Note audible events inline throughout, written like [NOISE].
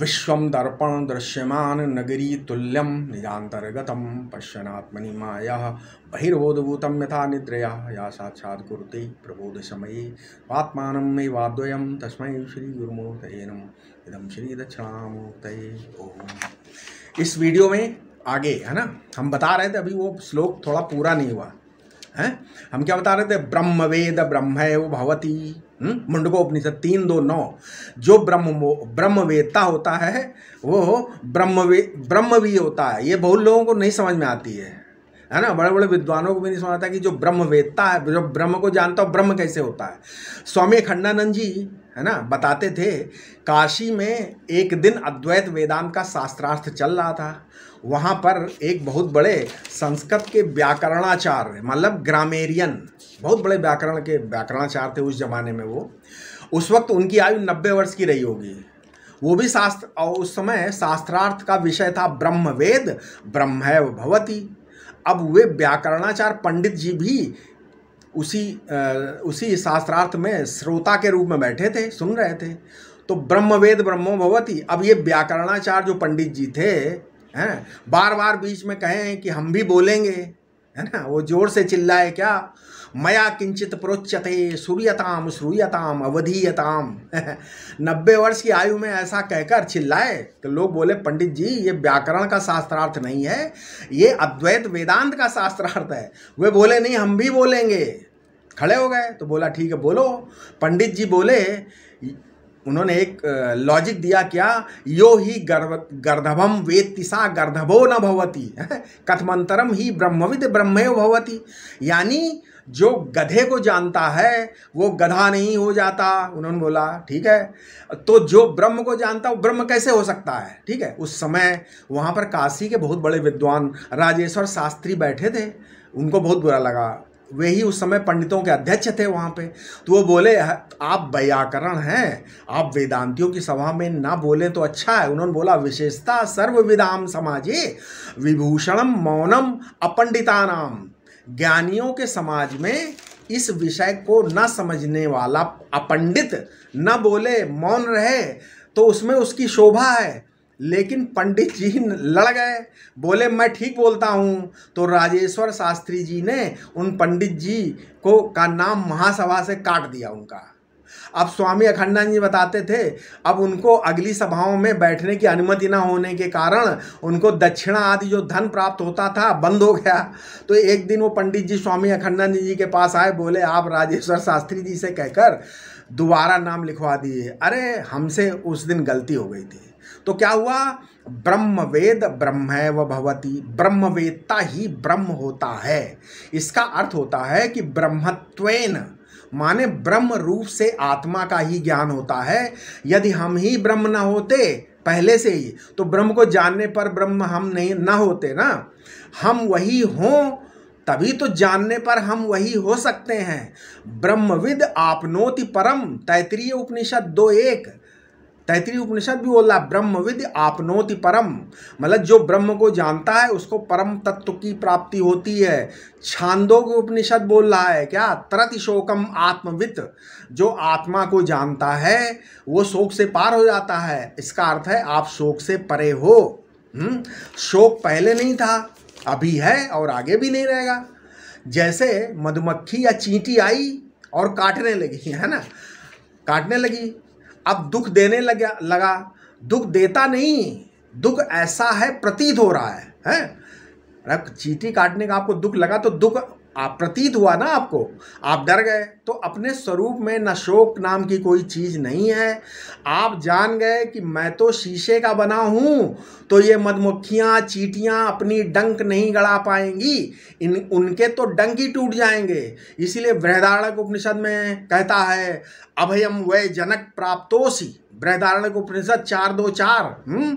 विश्व दर्पण दृश्यमान नगरी तुल्यम निजातर्गत पश्यनात्मनि माया बहिर्बोधभूत यथा निद्रया या साक्षात् कुरुते प्रबोध समये आत्मा मे वाद्वयम तस्म श्री गुरुमूर्त नम इदम श्री दक्षिणामूर्त ओम इस वीडियो में आगे है ना हम बता रहे थे अभी वो श्लोक थोड़ा पूरा नहीं हुआ हैं हम क्या बता रहे थे ब्रह्म वेद ब्रह्म है हम्म? वो मुंडको उपनिषद तीन दो नौ जो ब्रह्म ब्रह्मवेदता होता है वो ब्रह्मवे ब्रह्मवी होता है ये बहुत लोगों को नहीं समझ में आती है है ना बड़े बड़े विद्वानों को भी नहीं समझ आता कि जो ब्रह्मवेदता है जो ब्रह्म को जानता हो ब्रह्म कैसे होता है स्वामी खंडानंद जी है ना बताते थे काशी में एक दिन अद्वैत वेदांत का शास्त्रार्थ चल रहा था वहाँ पर एक बहुत बड़े संस्कृत के व्याकरणाचार्य मतलब ग्रामेरियन बहुत बड़े व्याकरण के व्याकरणाचार्य थे उस ज़माने में वो उस वक्त उनकी आयु नब्बे वर्ष की रही होगी वो भी शास्त्र और उस समय शास्त्रार्थ का विषय था ब्रह्मवेद ब्रह्मैव भवती अब वे व्याकरणाचार्य पंडित जी भी उसी उसी शास्त्रार्थ में श्रोता के रूप में बैठे थे सुन रहे थे तो ब्रह्मवेद ब्रह्मो भवती अब ये व्याकरणाचार्य जो पंडित जी थे है ना बार बार बीच में कहें कि हम भी बोलेंगे है ना वो जोर से चिल्लाए क्या मया किंचित प्रोच्यते सूर्यताम श्रूयताम अवधीयताम [LAUGHS] नब्बे वर्ष की आयु में ऐसा कहकर चिल्लाए तो लोग बोले पंडित जी ये व्याकरण का शास्त्रार्थ नहीं है ये अद्वैत वेदांत का शास्त्रार्थ है वे बोले नहीं हम भी बोलेंगे खड़े हो गए तो बोला ठीक है बोलो पंडित जी बोले उन्होंने एक लॉजिक दिया क्या यो ही गर्व गर्धभम तिशा गर्धभो न भवती [LAUGHS] कथमंतरम ही ब्रह्मविद ब्रह्मयो भवती यानी जो गधे को जानता है वो गधा नहीं हो जाता उन्होंने बोला ठीक है तो जो ब्रह्म को जानता वो ब्रह्म कैसे हो सकता है ठीक है उस समय वहाँ पर काशी के बहुत बड़े विद्वान राजेश्वर शास्त्री बैठे थे उनको बहुत बुरा लगा वे ही उस समय पंडितों के अध्यक्ष थे वहाँ पे तो वो बोले आप व्याकरण हैं आप वेदांतियों की सभा में ना बोले तो अच्छा है उन्होंने बोला विशेषता सर्वविदाम समाजे विभूषणम मौनम अपंडिता नाम ज्ञानियों के समाज में इस विषय को न समझने वाला अपंडित न बोले मौन रहे तो उसमें उसकी शोभा है लेकिन पंडित जी लड़ गए बोले मैं ठीक बोलता हूँ तो राजेश्वर शास्त्री जी ने उन पंडित जी को का नाम महासभा से काट दिया उनका अब स्वामी अखंडानंद जी बताते थे अब उनको अगली सभाओं में बैठने की अनुमति ना होने के कारण उनको दक्षिणा आदि जो धन प्राप्त होता था बंद हो गया तो एक दिन वो पंडित जी स्वामी अखंडानंद जी के पास आए बोले आप राजेश्वर शास्त्री जी से कहकर दोबारा नाम लिखवा दिए अरे हमसे उस दिन गलती हो गई थी तो क्या हुआ ब्रह्म वेद ब्रह्म है व भवती ब्रह्म वेदता ही ब्रह्म होता है इसका अर्थ होता है कि ब्रह्मत्वेन माने ब्रह्म रूप से आत्मा का ही ज्ञान होता है यदि हम ही ब्रह्म ना होते पहले से ही तो ब्रह्म को जानने पर ब्रह्म हम नहीं ना होते ना हम वही हों तभी तो जानने पर हम वही हो सकते हैं ब्रह्मविद आपनोति परम तैतरीय उपनिषद दो एक तैतरी उपनिषद भी बोल रहा ब्रह्म ब्रह्मविद आपनोति परम मतलब जो ब्रह्म को जानता है उसको परम तत्व की प्राप्ति होती है छांदोग उपनिषद बोल रहा है क्या तरत शोकम आत्मवित जो आत्मा को जानता है वो शोक से पार हो जाता है इसका अर्थ है आप शोक से परे हो हुँ? हम्म? शोक पहले नहीं था अभी है और आगे भी नहीं रहेगा जैसे मधुमक्खी या चींटी आई और काटने लगी है ना काटने लगी अब दुख देने लगा लगा दुख देता नहीं दुख ऐसा है प्रतीत हो रहा है हैं चीटी काटने का आपको दुख लगा तो दुख आप प्रतीत हुआ ना आपको आप डर गए तो अपने स्वरूप में न शोक नाम की कोई चीज़ नहीं है आप जान गए कि मैं तो शीशे का बना हूँ तो ये मधुमक्खियाँ चीटियाँ अपनी डंक नहीं गड़ा पाएंगी इन उनके तो डंक ही टूट जाएंगे इसीलिए बृहदारक उपनिषद में कहता है अभयम वय जनक प्राप्तोसी बृहदारण उपनिषद चार दो चार हम्म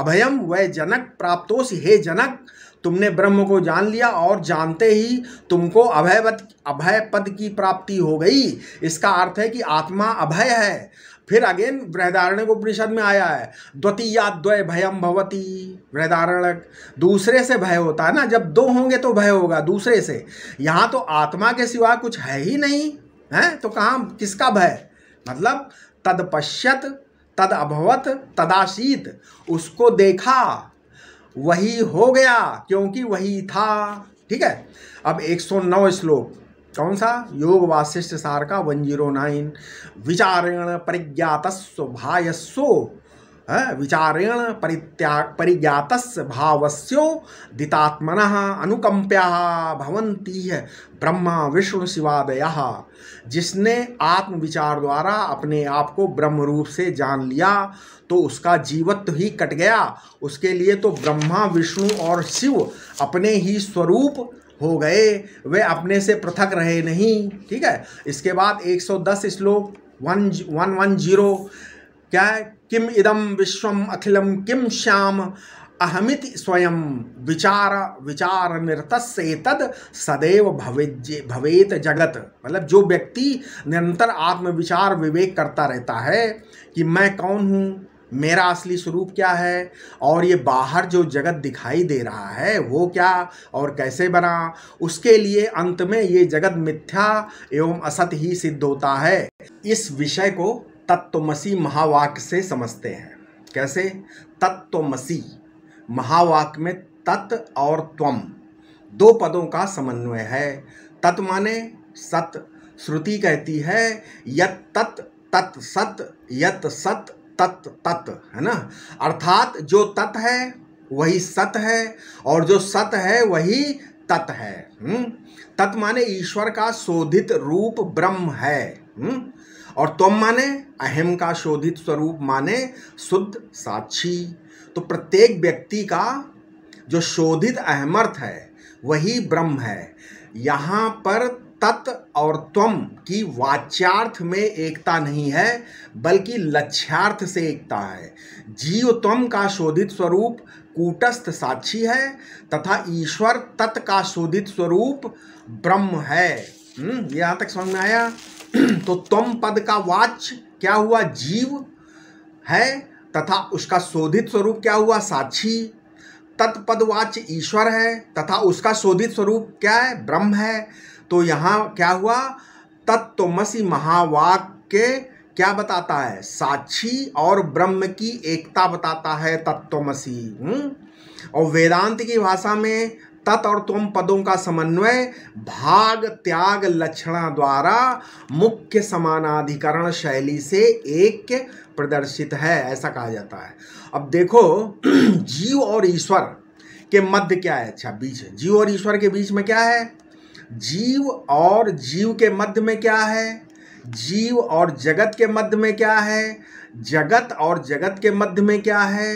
अभयम वह जनक प्राप्तोष हे जनक तुमने ब्रह्म को जान लिया और जानते ही तुमको अभय अभय पद की प्राप्ति हो गई इसका अर्थ है कि आत्मा अभय है फिर अगेन बृहदारण्य उपनिषद में आया है द्वितीया द्वय भयम भवती बृहदारण दूसरे से भय होता है ना जब दो होंगे तो भय होगा दूसरे से यहाँ तो आत्मा के सिवा कुछ है ही नहीं है तो कहाँ किसका भय मतलब तद पश्यत तद अभवत तदाशीत उसको देखा वही हो गया क्योंकि वही था ठीक है अब 109 श्लोक कौन सा योग वासिष्ठ सार का 109 विचारण परिज्ञात स्वभायस्व हाँ, विचारेण परित्या परिज्ञात भावस्यो दितात्मन अनुकंप्या है ब्रह्मा विष्णु शिवादया जिसने आत्मविचार द्वारा अपने आप को ब्रह्म रूप से जान लिया तो उसका जीवत्व ही कट गया उसके लिए तो ब्रह्मा विष्णु और शिव अपने ही स्वरूप हो गए वे अपने से पृथक रहे नहीं ठीक है इसके बाद 110 श्लोक वन वन वन जीरो क्या है किम इदम विश्वम अखिलम किम श्याम अहमित स्वयं विचार विचार निरत से तद सदैव भवेत जगत मतलब जो व्यक्ति निरंतर आत्मविचार विवेक करता रहता है कि मैं कौन हूँ मेरा असली स्वरूप क्या है और ये बाहर जो जगत दिखाई दे रहा है वो क्या और कैसे बना उसके लिए अंत में ये जगत मिथ्या एवं असत ही सिद्ध होता है इस विषय को तत्वमसी महावाक्य से समझते हैं कैसे तत्वमसी महावाक्य में तत् और त्वम दो पदों का समन्वय है तत् माने सत श्रुति कहती है यत तत् तत् सत यत सत तत् तत् है ना अर्थात जो तत् है वही सत है और जो सत है वही तत् है हम्म? तत् माने ईश्वर का शोधित रूप ब्रह्म है हुँ? हम्म? और तुम माने अहम का शोधित स्वरूप माने शुद्ध साक्षी तो प्रत्येक व्यक्ति का जो शोधित अहमर्थ है वही ब्रह्म है यहाँ पर तत् और त्वम की वाच्यार्थ में एकता नहीं है बल्कि लक्ष्यार्थ से एकता है जीव त्वम का शोधित स्वरूप कूटस्थ साक्षी है तथा ईश्वर तत् का शोधित स्वरूप ब्रह्म है हम्म, यहाँ तक समझ में आया [CLEARS THROAT] तो तम पद का वाच्य क्या हुआ जीव है तथा उसका शोधित स्वरूप क्या हुआ साक्षी तत्पदवाच्य ईश्वर है तथा उसका शोधित स्वरूप क्या है ब्रह्म है तो यहाँ क्या हुआ तत्वमसी महावाक के क्या बताता है साक्षी और ब्रह्म की एकता बताता है तत्वमसी हम्म। और वेदांत की भाषा में तत् और तुम पदों का समन्वय भाग त्याग लक्षणा द्वारा मुख्य समानाधिकरण शैली से एक प्रदर्शित है ऐसा कहा जाता है अब देखो [CLEARS THROAT] जीव और ईश्वर के मध्य क्या है अच्छा बीच जीव और ईश्वर के बीच में क्या है जीव और जीव के मध्य में क्या है जीव और जगत के मध्य में क्या है जगत और जगत के मध्य में क्या है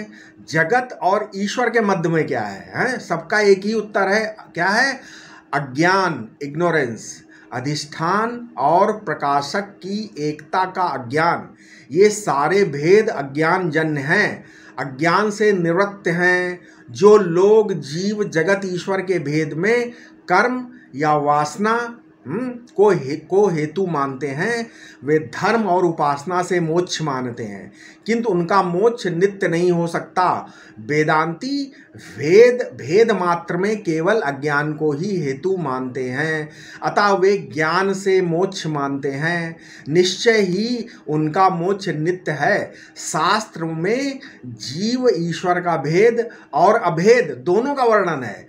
जगत और ईश्वर के मध्य में क्या है हैं सबका एक ही उत्तर है क्या है अज्ञान इग्नोरेंस अधिष्ठान और प्रकाशक की एकता का अज्ञान ये सारे भेद अज्ञान जन्य हैं अज्ञान से निवृत्त हैं जो लोग जीव जगत ईश्वर के भेद में कर्म या वासना हम्म, को हे, को हेतु मानते हैं वे धर्म और उपासना से मोक्ष मानते हैं किंतु उनका मोक्ष नित्य नहीं हो सकता वेदांती भेद भेद मात्र में केवल अज्ञान को ही हेतु मानते हैं अतः वे ज्ञान से मोक्ष मानते हैं निश्चय ही उनका मोक्ष नित्य है शास्त्र में जीव ईश्वर का भेद और अभेद दोनों का वर्णन है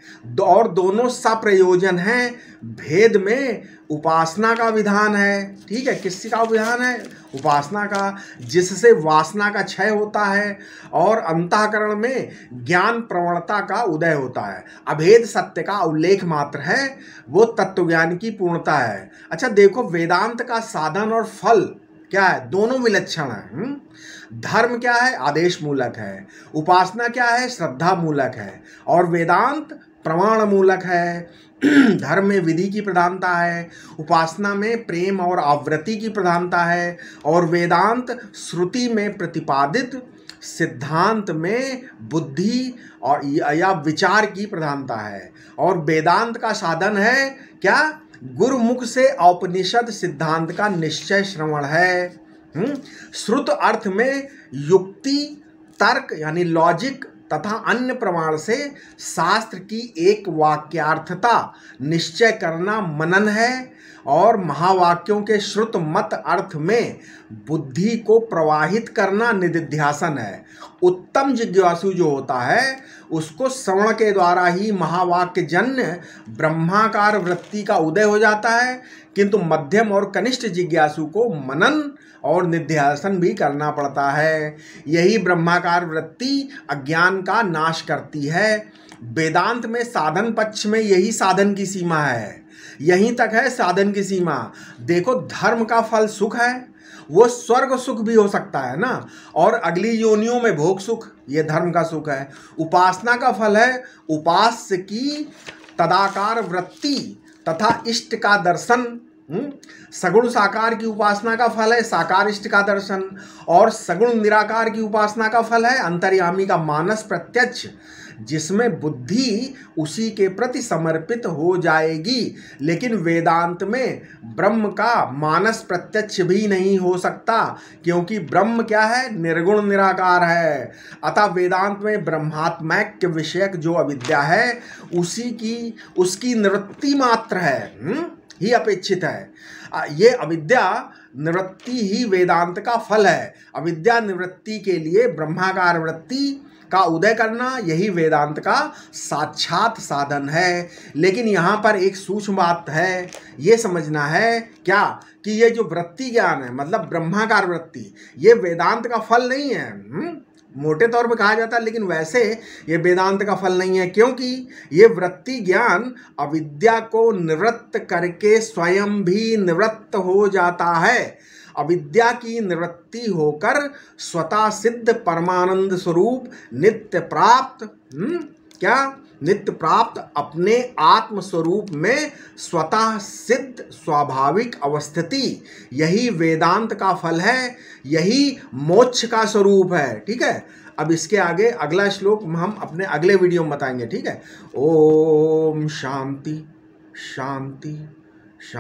और दोनों सा प्रयोजन है भेद में उपासना का विधान है ठीक है किसी का विधान है उपासना का जिससे वासना का क्षय होता है और अंतःकरण में ज्ञान प्रवणता का उदय होता है अभेद सत्य का उल्लेख मात्र है वो तत्वज्ञान की पूर्णता है अच्छा देखो वेदांत का साधन और फल क्या है दोनों विलक्षण है हम्म? धर्म क्या है आदेश मूलक है उपासना क्या है श्रद्धा मूलक है और वेदांत प्रमाण मूलक है [CLEARS THROAT] धर्म में विधि की प्रधानता है उपासना में प्रेम और आवृत्ति की प्रधानता है और वेदांत श्रुति में प्रतिपादित सिद्धांत में बुद्धि और या विचार की प्रधानता है और वेदांत का साधन है क्या गुरुमुख से औपनिषद सिद्धांत का निश्चय श्रवण है हम्म, श्रुत अर्थ में युक्ति तर्क यानी लॉजिक तथा अन्य प्रमाण से शास्त्र की एक वाक्यार्थता निश्चय करना मनन है और महावाक्यों के श्रुत मत अर्थ में बुद्धि को प्रवाहित करना निधिध्यासन है उत्तम जिज्ञासु जो होता है उसको श्रवण के द्वारा ही महावाक्य जन्य ब्रह्माकार वृत्ति का उदय हो जाता है किंतु मध्यम और कनिष्ठ जिज्ञासु को मनन और निध्यासन भी करना पड़ता है यही ब्रह्माकार वृत्ति अज्ञान का नाश करती है वेदांत में साधन पक्ष में यही साधन की सीमा है यहीं तक है साधन की सीमा देखो धर्म का फल सुख है वो स्वर्ग सुख भी हो सकता है ना और अगली योनियों में भोग सुख ये धर्म का सुख है उपासना का फल है उपास्य की तदाकार वृत्ति तथा इष्ट का दर्शन हम्म? सगुण साकार की उपासना का फल है साकारिष्ट का दर्शन और सगुण निराकार की उपासना का फल है अंतर्यामी का मानस प्रत्यक्ष जिसमें बुद्धि उसी के प्रति समर्पित हो जाएगी लेकिन वेदांत में ब्रह्म का मानस प्रत्यक्ष भी नहीं हो सकता क्योंकि ब्रह्म क्या है निर्गुण निराकार है अतः वेदांत में ब्रह्मात्मक विषयक जो अविद्या है उसी की उसकी निवृत्ति मात्र है हुँ? हम्म? ही अपेक्षित है ये अविद्या निवृत्ति ही वेदांत का फल है अविद्या निवृत्ति के लिए ब्रह्माकार वृत्ति का उदय करना यही वेदांत का साक्षात साधन है लेकिन यहाँ पर एक सूक्ष्म बात है ये समझना है क्या कि ये जो वृत्ति ज्ञान है मतलब ब्रह्माकार वृत्ति ये वेदांत का फल नहीं है हुँ? हम्म? मोटे तौर पर कहा जाता है लेकिन वैसे ये वेदांत का फल नहीं है क्योंकि ये वृत्ति ज्ञान अविद्या को निवृत्त करके स्वयं भी निवृत्त हो जाता है अविद्या की निवृत्ति होकर स्वतः सिद्ध परमानंद स्वरूप नित्य प्राप्त हुँ? हम्म, क्या नित्य प्राप्त अपने आत्मस्वरूप में स्वतः सिद्ध स्वाभाविक अवस्थिति यही वेदांत का फल है यही मोक्ष का स्वरूप है ठीक है अब इसके आगे अगला श्लोक हम अपने अगले वीडियो में बताएंगे ठीक है ओम शांति शांति शांति